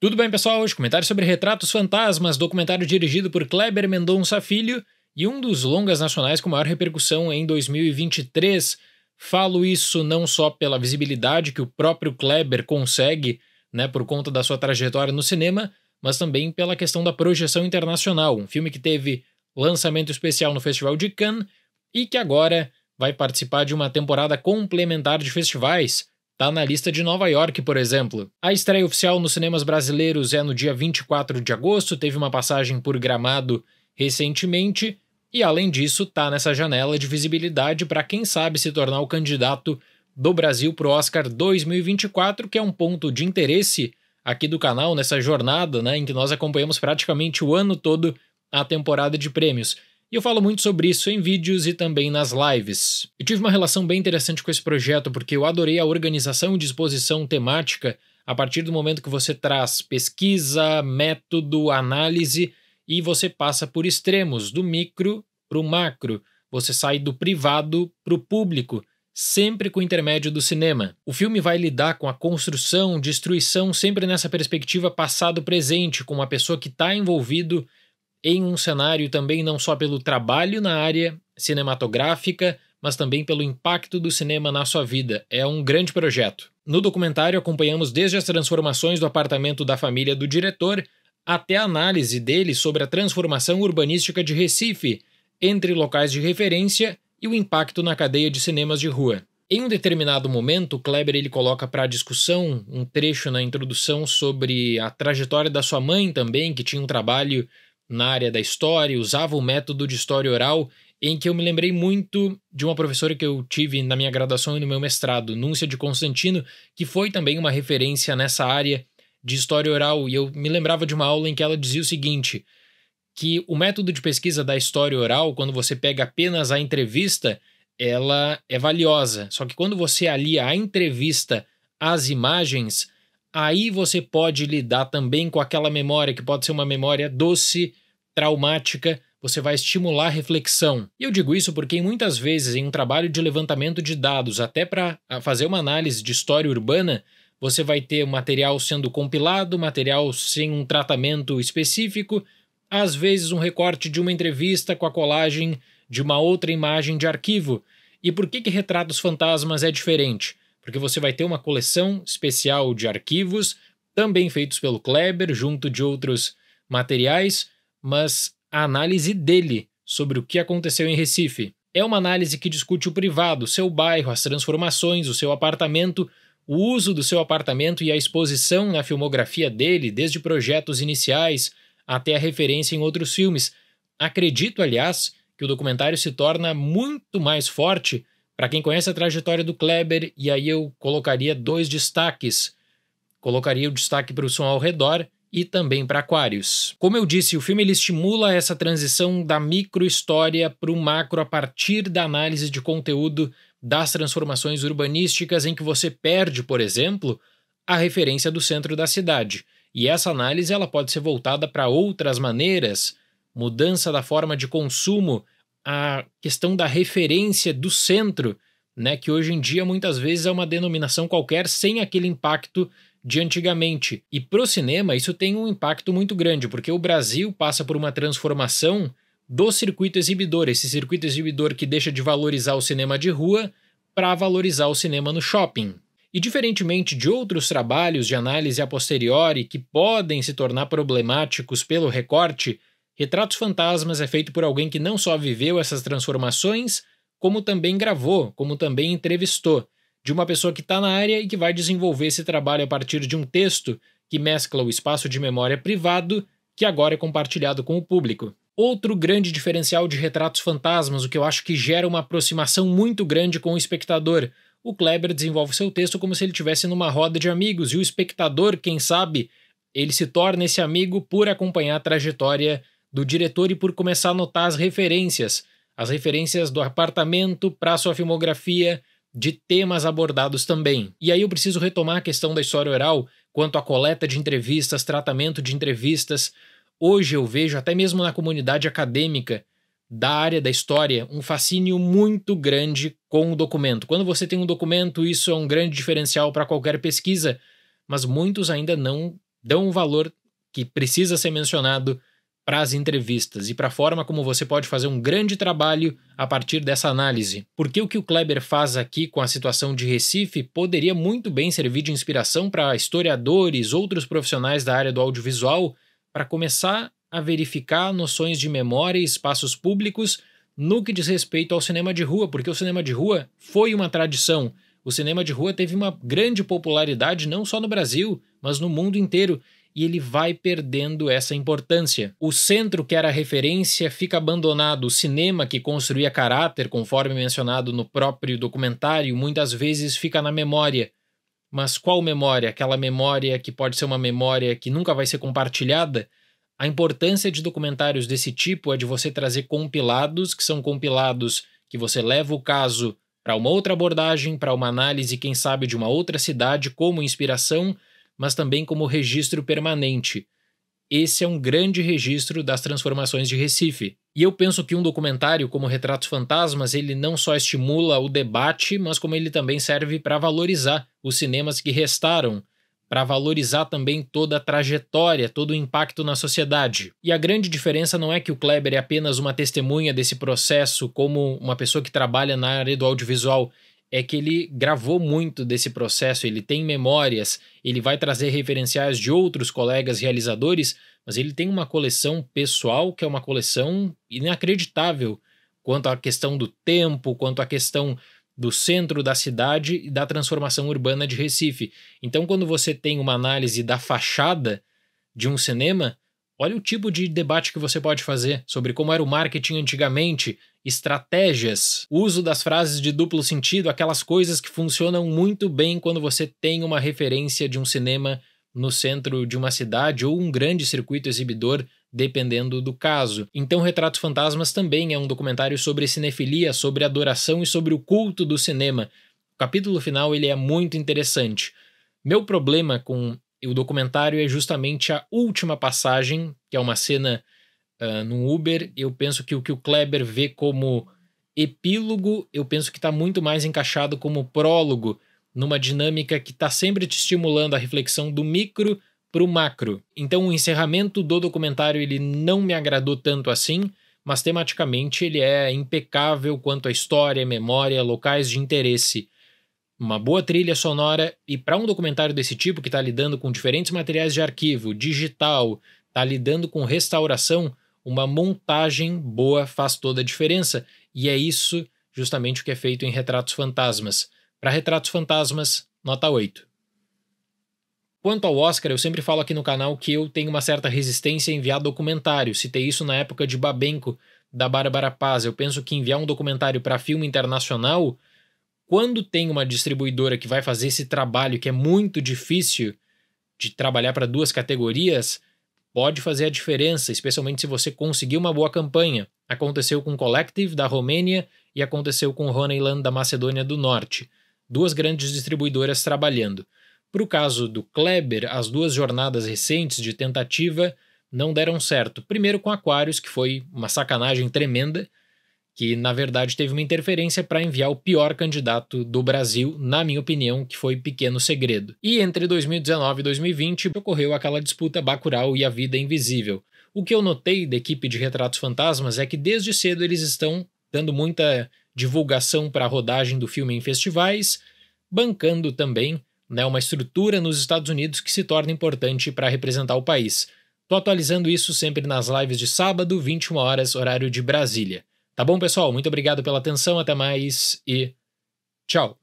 Tudo bem, pessoal? Hoje comentário sobre Retratos Fantasmas, documentário dirigido por Kleber Mendonça Filho e um dos longas nacionais com maior repercussão em 2023. Falo isso não só pela visibilidade que o próprio Kleber consegue, né, por conta da sua trajetória no cinema, mas também pela questão da projeção internacional, um filme que teve lançamento especial no Festival de Cannes e que agora vai participar de uma temporada complementar de festivais, Tá na lista de Nova York, por exemplo. A estreia oficial nos cinemas brasileiros é no dia 24 de agosto, teve uma passagem por Gramado recentemente, e além disso, tá nessa janela de visibilidade para quem sabe se tornar o candidato do Brasil para o Oscar 2024, que é um ponto de interesse aqui do canal nessa jornada, né, em que nós acompanhamos praticamente o ano todo a temporada de prêmios. E eu falo muito sobre isso em vídeos e também nas lives. Eu tive uma relação bem interessante com esse projeto porque eu adorei a organização e disposição temática a partir do momento que você traz pesquisa, método, análise e você passa por extremos, do micro para o macro. Você sai do privado para o público, sempre com o intermédio do cinema. O filme vai lidar com a construção, destruição, sempre nessa perspectiva passado-presente, com uma pessoa que está envolvido em um cenário também não só pelo trabalho na área cinematográfica, mas também pelo impacto do cinema na sua vida. É um grande projeto. No documentário, acompanhamos desde as transformações do apartamento da família do diretor até a análise dele sobre a transformação urbanística de Recife, entre locais de referência e o impacto na cadeia de cinemas de rua. Em um determinado momento, Kleber ele coloca para discussão um trecho na introdução sobre a trajetória da sua mãe também, que tinha um trabalho na área da história, usava o método de história oral, em que eu me lembrei muito de uma professora que eu tive na minha graduação e no meu mestrado, Núncia de Constantino, que foi também uma referência nessa área de história oral. E eu me lembrava de uma aula em que ela dizia o seguinte: que o método de pesquisa da história oral, quando você pega apenas a entrevista, ela é valiosa. Só que quando você alia a entrevista às imagens, aí você pode lidar também com aquela memória que pode ser uma memória doce, traumática, você vai estimular a reflexão. E eu digo isso porque muitas vezes em um trabalho de levantamento de dados, até para ah, fazer uma análise de história urbana, você vai ter material sendo compilado, material sem um tratamento específico, às vezes um recorte de uma entrevista com a colagem de uma outra imagem de arquivo. E por que, que Retratos Fantasmas é diferente? porque você vai ter uma coleção especial de arquivos, também feitos pelo Kleber, junto de outros materiais, mas a análise dele sobre o que aconteceu em Recife. É uma análise que discute o privado, seu bairro, as transformações, o seu apartamento, o uso do seu apartamento e a exposição na filmografia dele, desde projetos iniciais até a referência em outros filmes. Acredito, aliás, que o documentário se torna muito mais forte para quem conhece a trajetória do Kleber, e aí eu colocaria dois destaques. Colocaria o destaque para o som ao redor e também para Aquários. Como eu disse, o filme ele estimula essa transição da microhistória para o macro a partir da análise de conteúdo das transformações urbanísticas em que você perde, por exemplo, a referência do centro da cidade. E essa análise ela pode ser voltada para outras maneiras, mudança da forma de consumo a questão da referência do centro, né, que hoje em dia muitas vezes é uma denominação qualquer sem aquele impacto de antigamente. E pro cinema isso tem um impacto muito grande, porque o Brasil passa por uma transformação do circuito exibidor, esse circuito exibidor que deixa de valorizar o cinema de rua para valorizar o cinema no shopping. E diferentemente de outros trabalhos de análise a posteriori que podem se tornar problemáticos pelo recorte, Retratos Fantasmas é feito por alguém que não só viveu essas transformações, como também gravou, como também entrevistou, de uma pessoa que está na área e que vai desenvolver esse trabalho a partir de um texto que mescla o espaço de memória privado, que agora é compartilhado com o público. Outro grande diferencial de Retratos Fantasmas, o que eu acho que gera uma aproximação muito grande com o espectador. O Kleber desenvolve seu texto como se ele estivesse numa roda de amigos, e o espectador, quem sabe, ele se torna esse amigo por acompanhar a trajetória do diretor e por começar a notar as referências, as referências do apartamento para sua filmografia, de temas abordados também. E aí eu preciso retomar a questão da história oral quanto à coleta de entrevistas, tratamento de entrevistas. Hoje eu vejo, até mesmo na comunidade acadêmica da área da história, um fascínio muito grande com o documento. Quando você tem um documento, isso é um grande diferencial para qualquer pesquisa, mas muitos ainda não dão o valor que precisa ser mencionado para as entrevistas e para a forma como você pode fazer um grande trabalho a partir dessa análise. Porque o que o Kleber faz aqui com a situação de Recife poderia muito bem servir de inspiração para historiadores, outros profissionais da área do audiovisual, para começar a verificar noções de memória e espaços públicos no que diz respeito ao cinema de rua, porque o cinema de rua foi uma tradição. O cinema de rua teve uma grande popularidade não só no Brasil, mas no mundo inteiro e ele vai perdendo essa importância. O centro que era referência fica abandonado, o cinema que construía caráter, conforme mencionado no próprio documentário, muitas vezes fica na memória. Mas qual memória? Aquela memória que pode ser uma memória que nunca vai ser compartilhada? A importância de documentários desse tipo é de você trazer compilados, que são compilados que você leva o caso para uma outra abordagem, para uma análise, quem sabe, de uma outra cidade como inspiração, mas também como registro permanente. Esse é um grande registro das transformações de Recife. E eu penso que um documentário como Retratos Fantasmas, ele não só estimula o debate, mas como ele também serve para valorizar os cinemas que restaram, para valorizar também toda a trajetória, todo o impacto na sociedade. E a grande diferença não é que o Kleber é apenas uma testemunha desse processo como uma pessoa que trabalha na área do audiovisual, é que ele gravou muito desse processo, ele tem memórias, ele vai trazer referenciais de outros colegas realizadores, mas ele tem uma coleção pessoal que é uma coleção inacreditável quanto à questão do tempo, quanto à questão do centro da cidade e da transformação urbana de Recife. Então, quando você tem uma análise da fachada de um cinema, olha o tipo de debate que você pode fazer sobre como era o marketing antigamente estratégias, uso das frases de duplo sentido, aquelas coisas que funcionam muito bem quando você tem uma referência de um cinema no centro de uma cidade ou um grande circuito exibidor, dependendo do caso. Então, Retratos Fantasmas também é um documentário sobre cinefilia, sobre adoração e sobre o culto do cinema. O capítulo final ele é muito interessante. Meu problema com o documentário é justamente a última passagem, que é uma cena ah, no Uber, eu penso que o que o Kleber vê como epílogo, eu penso que está muito mais encaixado como prólogo, numa dinâmica que está sempre te estimulando a reflexão do micro para o macro. Então, o encerramento do documentário ele não me agradou tanto assim, mas tematicamente ele é impecável quanto à história, memória, locais de interesse. Uma boa trilha sonora, e para um documentário desse tipo, que está lidando com diferentes materiais de arquivo, digital, está lidando com restauração, uma montagem boa faz toda a diferença. E é isso justamente o que é feito em Retratos Fantasmas. Para Retratos Fantasmas, nota 8. Quanto ao Oscar, eu sempre falo aqui no canal que eu tenho uma certa resistência a enviar documentário. Citei isso na época de Babenco, da Bárbara Paz. Eu penso que enviar um documentário para filme internacional, quando tem uma distribuidora que vai fazer esse trabalho que é muito difícil de trabalhar para duas categorias, pode fazer a diferença, especialmente se você conseguir uma boa campanha. Aconteceu com o Collective da Romênia e aconteceu com o Honeyland da Macedônia do Norte, duas grandes distribuidoras trabalhando. Para o caso do Kleber, as duas jornadas recentes de tentativa não deram certo. Primeiro com Aquarius, que foi uma sacanagem tremenda, que na verdade teve uma interferência para enviar o pior candidato do Brasil, na minha opinião, que foi Pequeno Segredo. E entre 2019 e 2020 ocorreu aquela disputa Bacurau e a Vida é Invisível. O que eu notei da equipe de Retratos Fantasmas é que desde cedo eles estão dando muita divulgação para a rodagem do filme em festivais, bancando também né, uma estrutura nos Estados Unidos que se torna importante para representar o país. Estou atualizando isso sempre nas lives de sábado, 21 horas, horário de Brasília. Tá bom, pessoal? Muito obrigado pela atenção, até mais e tchau!